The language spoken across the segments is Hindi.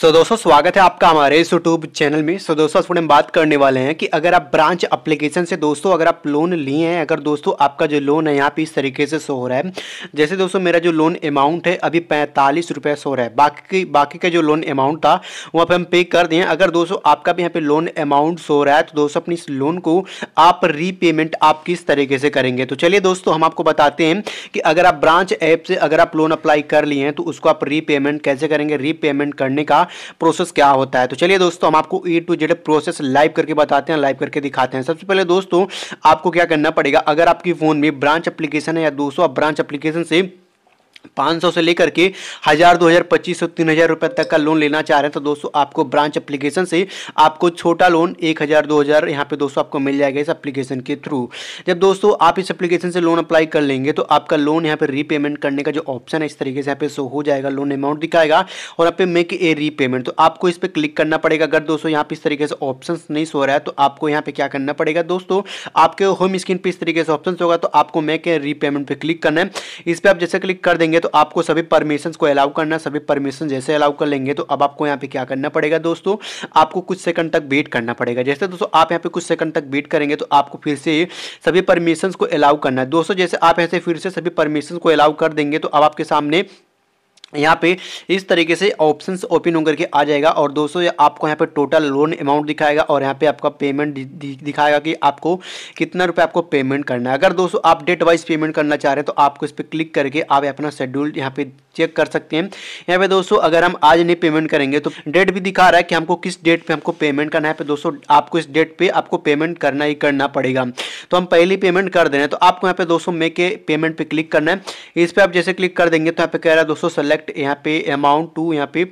सो so, दोस्तों स्वागत है आपका हमारे इस यूट्यूब चैनल में सो so, दोस्तों आज हम बात करने वाले हैं कि अगर आप ब्रांच एप्लीकेशन से दोस्तों अगर आप लोन लिए हैं अगर दोस्तों आपका जो लोन है यहाँ पे इस तरीके से सो हो रहा है जैसे दोस्तों मेरा जो लोन अमाउंट है अभी पैंतालीस रुपये सो रहा है बाकी बाकी का जो लोन अमाउंट था वहाँ पर हम पे कर दिए अगर दोस्तों आपका भी यहाँ पर लोन अमाउंट सो रहा है तो दोस्तों अपनी इस लोन को आप रीपेमेंट आप किस तरीके से करेंगे तो चलिए दोस्तों हम आपको बताते हैं कि अगर आप ब्रांच ऐप से अगर आप लोन अप्लाई कर लिए हैं तो उसको आप रीपेमेंट कैसे करेंगे रीपेमेंट करने का प्रोसेस क्या होता है तो चलिए दोस्तों हम आपको A to Z process live करके बताते हैं लाइव करके दिखाते हैं सबसे पहले दोस्तों आपको क्या करना पड़ेगा अगर आपकी फ़ोन में ब्रांच एप्लीकेशन है या दोस्तों आप ब्रांच एप्लीकेशन से 500 से लेकर के हज़ार दो हज़ार पच्चीस सौ तीन हज़ार रुपये तक का लोन लेना चाह रहे हैं तो दोस्तों आपको ब्रांच एप्लीकेशन से आपको छोटा लोन एक हज़ार दो हज़ार यहाँ पे दोस्तों आपको मिल जाएगा इस एप्लीकेशन के थ्रू जब दोस्तों आप इस एप्लीकेशन से लोन अप्लाई कर लेंगे तो आपका लोन यहाँ पर रीपेमेंट करने का जो ऑप्शन है इस तरीके से यहाँ पे शो हो जाएगा लोन अमाउंट दिखाएगा और यहाँ पे मेक ए रीपेमेंट तो आपको इस पर क्लिक करना पड़ेगा अगर दोस्तों यहाँ पर इस तरीके से ऑप्शन नहीं सो रहा है तो आपको यहाँ पे क्या करना पड़ेगा दोस्तों आपके होम स्क्रीन पर इस तरीके से ऑप्शन होगा तो आपको मेक ए रीपेमेंट पर क्लिक करना है इस पर आप जैसे क्लिक कर देंगे लेंगे तो आपको सभी परमिशन को अलाउ करना सभी परमिशन जैसे अलाउ कर लेंगे तो अब आपको यहाँ पे क्या करना पड़ेगा दोस्तों आपको कुछ सेकंड तक वेट करना पड़ेगा जैसे दोस्तों आप यहाँ पे कुछ सेकंड तक वेट करेंगे तो आपको फिर से सभी परमिशन को अलाउ करना है दोस्तों जैसे आप ऐसे फिर से सभी परमिशन को अलाउ कर देंगे तो अब आपके सामने यहाँ पे इस तरीके से ऑप्शंस ओपन होकर के आ जाएगा और दोस्तों आपको यहाँ पे टोटल लोन अमाउंट दिखाएगा और यहाँ पे आपका पेमेंट दिखाएगा कि आपको कितना रुपए आपको पेमेंट करना है अगर दोस्तों आप डेट वाइज पेमेंट करना चाह रहे हैं तो आपको इस पर क्लिक करके आप अपना शेड्यूल यहाँ पे चेक कर सकते हैं यहाँ पे दोस्तों अगर हम आज नहीं पेमेंट करेंगे तो डेट भी दिखा रहा है कि हमको किस डेट पे हमको पेमेंट करना है पे दोस्तों आपको इस डेट पर आपको पेमेंट करना ही करना पड़ेगा तो हम पहले पेमेंट कर दे रहे हैं तो आपको यहाँ पे दोस्तों मे के पेमेंट पे क्लिक करना है इस पर आप जैसे क्लिक कर देंगे तो यहाँ पे कह रहा है दोस्तों सेलेक्ट करेक्ट यहाँ पे अमाउंट टू यहाँ पे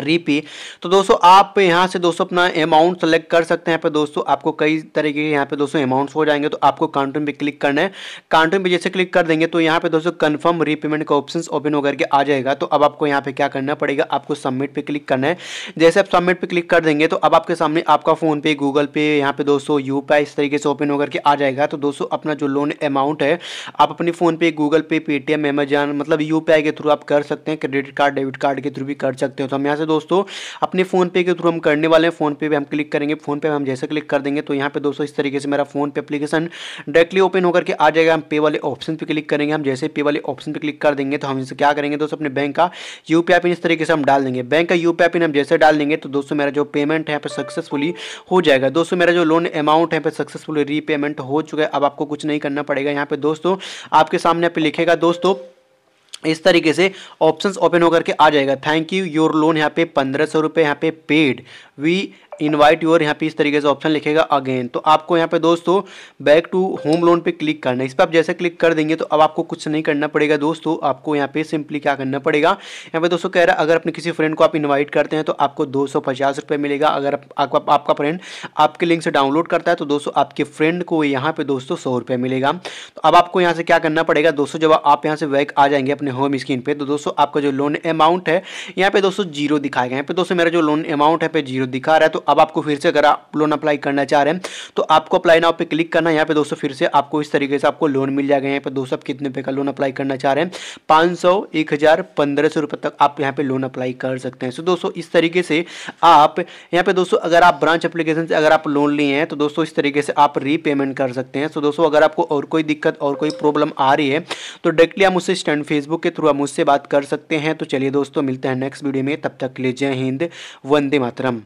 रीपी तो दोस्तों आप यहाँ से दोस्तों अपना अमाउंट सेलेक्ट कर सकते हैं यहाँ पे दोस्तों आपको कई तरीके के यहाँ पे दोस्तों अमाउंट्स हो जाएंगे तो आपको काउंटन पे क्लिक करना है काउंटन पे जैसे क्लिक कर देंगे तो यहाँ पे दोस्तों कंफर्म रीपेमेंट का ऑप्शन ओपन होकर के आ जाएगा तो अब आपको यहाँ पे क्या करना पड़ेगा आपको सबमिट पर क्लिक करना है जैसे आप सबमिट पर क्लिक कर देंगे तो अब आपके सामने आपका फ़ोनपे गूगल पे यहाँ पे दोस्तों यू इस तरीके से ओपन होकर के आ जाएगा तो दोस्तों अपना जो लोन अमाउंट है आप अपनी PhonePe Google Pay Paytm Amazon मतलब यू के थ्रू आप कर सकते हैं क्रेडिट कार्ड डेबिट कार्ड के थ्रू भी कर सकते हो तो हम यहाँ से दोस्तों अपने फोन पे के थ्रू हम करने वाले हैं फोन पे पे हम क्लिक करेंगे फोन पे हम जैसे क्लिक कर देंगे तो यहाँ पे दोस्तों इस तरीके से मेरा फोन पे एप्लीकेशन डायरेक्टली ओपन होकर के आ जाएगा हम पे वाले ऑप्शन पर क्लिक करेंगे हम जैसे पे वाले ऑप्शन पर क्लिक कर देंगे तो हम इसे क्या करेंगे दोस्तों अपने बैंक का यू पिन इस तरीके से हम डाल देंगे बैंक का यू पिन हम जैसे डाल देंगे तो दोस्तों मेरा जो पेमेंट है यहाँ पे सक्सेसफुली हो जाएगा दोस्तों मेरा जो लोन अमाउंट है पे सक्सेसफुली रीपेमेंट हो चुका है अब आपको कुछ नहीं करना पड़ेगा यहाँ पे दोस्तों आपके सामने पे लिखेगा दोस्तों इस तरीके से ऑप्शंस ओपन होकर के आ जाएगा थैंक यू योर लोन यहाँ पे पंद्रह सौ रुपये यहाँ पे पेड वी इनवाइट यूर यहाँ पे इस तरीके से ऑप्शन लिखेगा अगेन तो आपको यहाँ पे दोस्तों बैक टू होम लोन पे क्लिक करना है इस पर आप जैसे क्लिक कर देंगे तो अब आपको कुछ नहीं करना पड़ेगा दोस्तों आपको यहाँ पे सिंपली क्या करना पड़ेगा यहाँ पे दोस्तों कह रहा है अगर अपने किसी फ्रेंड को आप इन्वाइट करते हैं तो आपको दो सौ मिलेगा अगर आप, आप, आपका फ्रेंड आपके लिंक से डाउनलोड करता है तो दोस्तों आपके फ्रेंड को यहाँ पे दोस्तों सौ मिलेगा तो अब आपको यहाँ से क्या करना पड़ेगा दोस्तों जब आप यहाँ से बैक आ जाएंगे अपने होम स्क्रीन पर तो दोस्तों आपका जो लोन अमाउंट है यहाँ पे दोस्तों जीरो दिखाएगा यहाँ पे दोस्तों मेरा जो लोन अमाउंट है पे जीरो दिखा रहा है तो अब आपको फिर से अगर आप लोन अप्लाई करना चाह रहे हैं तो आपको अप्लाई नाउ पे क्लिक करना है यहाँ पे दोस्तों फिर से आपको इस तरीके से आपको लोन मिल जाएगा यहाँ पे दोस्तों आप कितने रुपये का लोन अप्लाई करना चाह रहे हैं पाँच सौ एक हज़ार पंद्रह सौ रुपये तक आप यहाँ पे लोन अप्लाई कर सकते हैं सो दोस्तों इस तरीके से आप यहाँ पे दोस्तों अगर आप ब्रांच अप्लीकेशन से अगर आप लोन लिए हैं तो दोस्तों इस तरीके से आप रीपेमेंट कर सकते हैं सो दोस्तों अगर आपको और कोई दिक्कत और कोई प्रॉब्लम आ रही है तो डायरेक्टली आप मुझसे स्टैंड फेसबुक के थ्रू आप मुझसे बात कर सकते हैं तो चलिए दोस्तों मिलते हैं नेक्स्ट वीडियो में तब तक ले जय हिंद वंदे मातरम